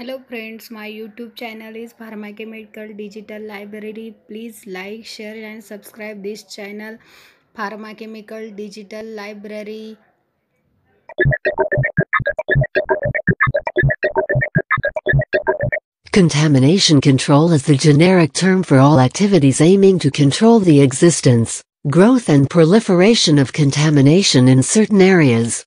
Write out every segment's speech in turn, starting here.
hello friends my youtube channel is pharmacochemical digital library please like share and subscribe this channel pharmacochemical digital library Contamination control is the generic term for all activities aiming to control the existence, growth and proliferation of contamination in certain areas.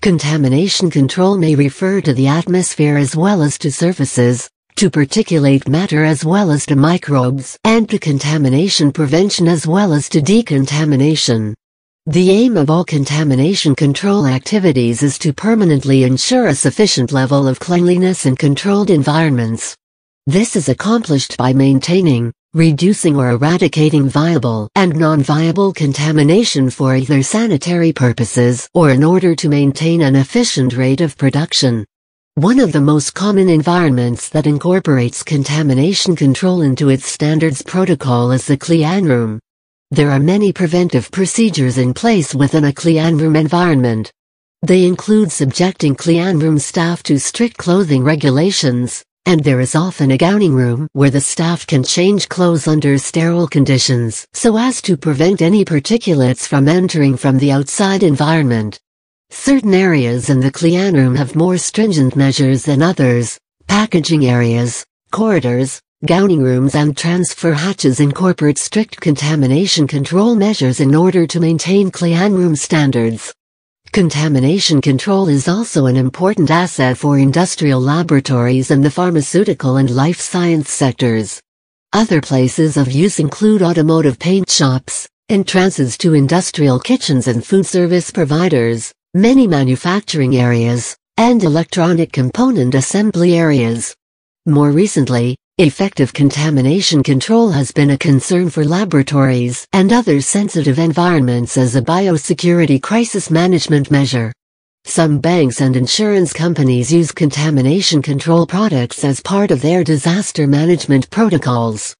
Contamination control may refer to the atmosphere as well as to surfaces, to particulate matter as well as to microbes, and to contamination prevention as well as to decontamination. The aim of all contamination control activities is to permanently ensure a sufficient level of cleanliness in controlled environments. This is accomplished by maintaining reducing or eradicating viable and non-viable contamination for either sanitary purposes or in order to maintain an efficient rate of production. One of the most common environments that incorporates contamination control into its standards protocol is the clean room. There are many preventive procedures in place within a clean room environment. They include subjecting clean room staff to strict clothing regulations, and there is often a gowning room where the staff can change clothes under sterile conditions so as to prevent any particulates from entering from the outside environment. Certain areas in the clean room have more stringent measures than others, packaging areas, corridors, Gowning rooms and transfer hatches incorporate strict contamination control measures in order to maintain clean room standards. Contamination control is also an important asset for industrial laboratories and the pharmaceutical and life science sectors. Other places of use include automotive paint shops, entrances to industrial kitchens and food service providers, many manufacturing areas, and electronic component assembly areas. More recently, Effective contamination control has been a concern for laboratories and other sensitive environments as a biosecurity crisis management measure. Some banks and insurance companies use contamination control products as part of their disaster management protocols.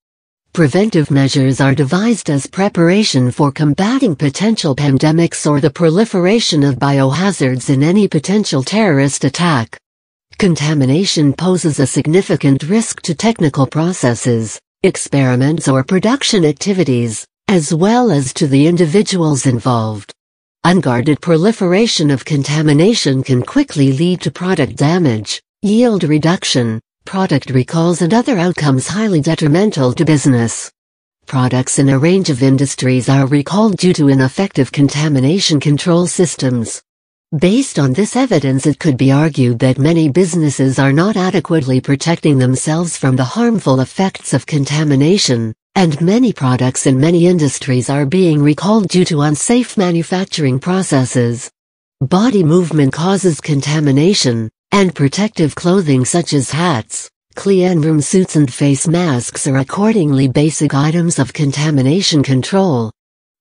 Preventive measures are devised as preparation for combating potential pandemics or the proliferation of biohazards in any potential terrorist attack. Contamination poses a significant risk to technical processes, experiments or production activities, as well as to the individuals involved. Unguarded proliferation of contamination can quickly lead to product damage, yield reduction, product recalls and other outcomes highly detrimental to business. Products in a range of industries are recalled due to ineffective contamination control systems. Based on this evidence it could be argued that many businesses are not adequately protecting themselves from the harmful effects of contamination, and many products in many industries are being recalled due to unsafe manufacturing processes. Body movement causes contamination, and protective clothing such as hats, cleanroom suits and face masks are accordingly basic items of contamination control.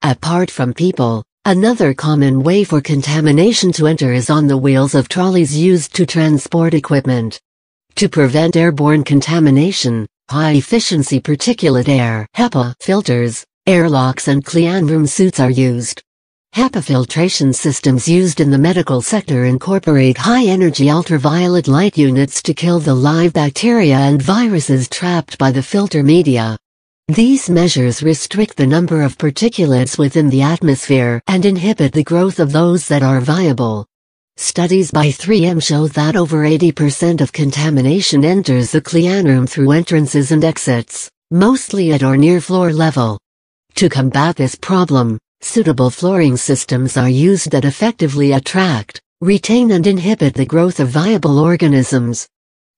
Apart from people, Another common way for contamination to enter is on the wheels of trolleys used to transport equipment. To prevent airborne contamination, high-efficiency particulate air HEPA filters, airlocks and cleanroom suits are used. HEPA filtration systems used in the medical sector incorporate high-energy ultraviolet light units to kill the live bacteria and viruses trapped by the filter media. These measures restrict the number of particulates within the atmosphere and inhibit the growth of those that are viable. Studies by 3M show that over 80% of contamination enters the cleanroom through entrances and exits, mostly at or near floor level. To combat this problem, suitable flooring systems are used that effectively attract, retain and inhibit the growth of viable organisms,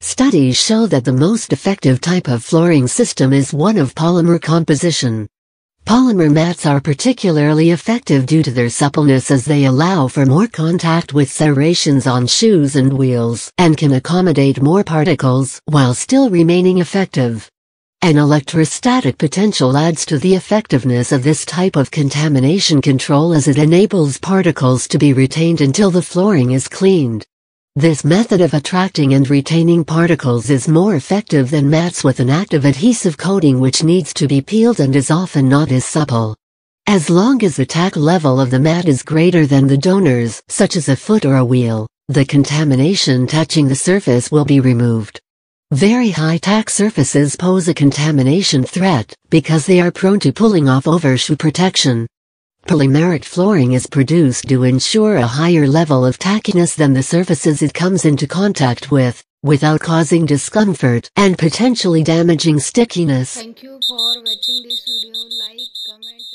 Studies show that the most effective type of flooring system is one of polymer composition. Polymer mats are particularly effective due to their suppleness as they allow for more contact with serrations on shoes and wheels and can accommodate more particles while still remaining effective. An electrostatic potential adds to the effectiveness of this type of contamination control as it enables particles to be retained until the flooring is cleaned. This method of attracting and retaining particles is more effective than mats with an active adhesive coating which needs to be peeled and is often not as supple. As long as the tack level of the mat is greater than the donor's, such as a foot or a wheel, the contamination touching the surface will be removed. Very high tack surfaces pose a contamination threat because they are prone to pulling off overshoe protection, Polymeric flooring is produced to ensure a higher level of tackiness than the surfaces it comes into contact with, without causing discomfort and potentially damaging stickiness. Thank you for watching this video. Like, comment.